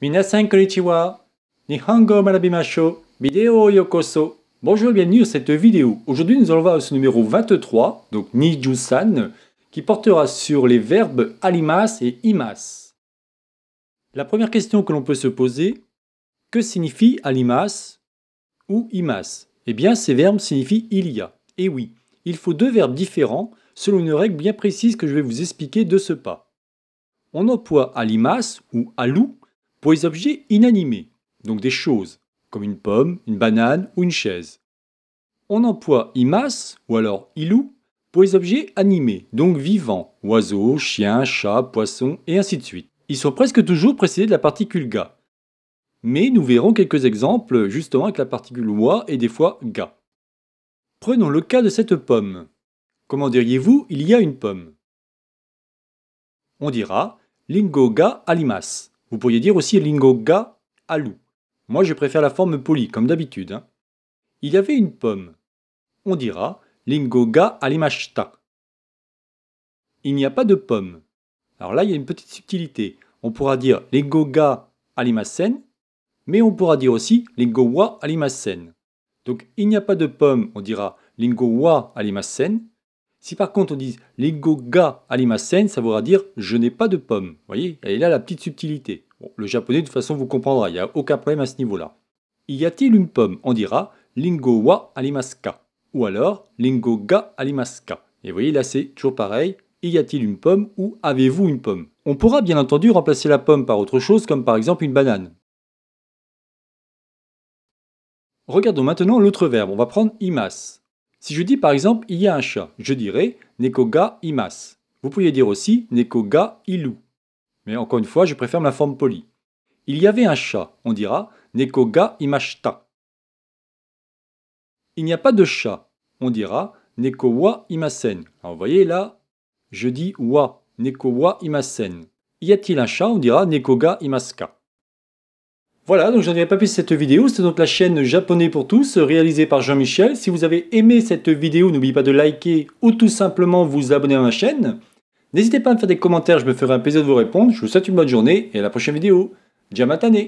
Minasan Nihongo yokoso. Bonjour et bienvenue dans cette vidéo. Aujourd'hui, nous allons voir ce numéro 23, donc Nijusan, qui portera sur les verbes alimas et imas. La première question que l'on peut se poser, que signifie alimas ou imas Eh bien, ces verbes signifient il y a. Et eh oui, il faut deux verbes différents selon une règle bien précise que je vais vous expliquer de ce pas. On emploie alimas ou alou pour les objets inanimés, donc des choses, comme une pomme, une banane ou une chaise. On emploie imas ou alors ilou pour les objets animés, donc vivants, oiseaux, chiens, chats, poissons, et ainsi de suite. Ils sont presque toujours précédés de la particule ga. Mais nous verrons quelques exemples justement avec la particule wa et des fois ga. Prenons le cas de cette pomme. Comment diriez-vous il y a une pomme On dira lingo ga alimas, vous pourriez dire aussi lingoga alu. Moi, je préfère la forme polie, comme d'habitude. Hein. Il y avait une pomme. On dira lingoga alimashta. Il n'y a pas de pomme. Alors là, il y a une petite subtilité. On pourra dire lingoga alimasen, mais on pourra dire aussi lingowa alimasen. Donc, il n'y a pas de pomme, on dira lingowa alimasen, si par contre on dit lingoga alimasen, ça voudra dire je n'ai pas de pomme. Vous voyez, elle est là la petite subtilité. le japonais de toute façon vous comprendra, il n'y a aucun problème à ce niveau-là. Y a-t-il une pomme On dira lingowa alimaska ou alors lingoga ga alimaska. Et vous voyez là c'est toujours pareil, y a-t-il une pomme ou avez-vous une pomme On pourra bien entendu remplacer la pomme par autre chose comme par exemple une banane. Regardons maintenant l'autre verbe, on va prendre imas. Si je dis par exemple il y a un chat, je dirais nekoga imas. Vous pourriez dire aussi nekoga ilu. Mais encore une fois, je préfère ma forme polie. Il y avait un chat, on dira nekoga ga imashita. Il n'y a pas de chat, on dira nekowa imasen. Alors vous voyez là, je dis wa, nekowa imasen. Y a-t-il un chat On dira nekoga imaska. Voilà, donc j'en ai pas plus cette vidéo, c'est donc la chaîne Japonais pour tous, réalisée par Jean-Michel. Si vous avez aimé cette vidéo, n'oubliez pas de liker ou tout simplement vous abonner à ma chaîne. N'hésitez pas à me faire des commentaires, je me ferai un plaisir de vous répondre. Je vous souhaite une bonne journée et à la prochaine vidéo. Jamatane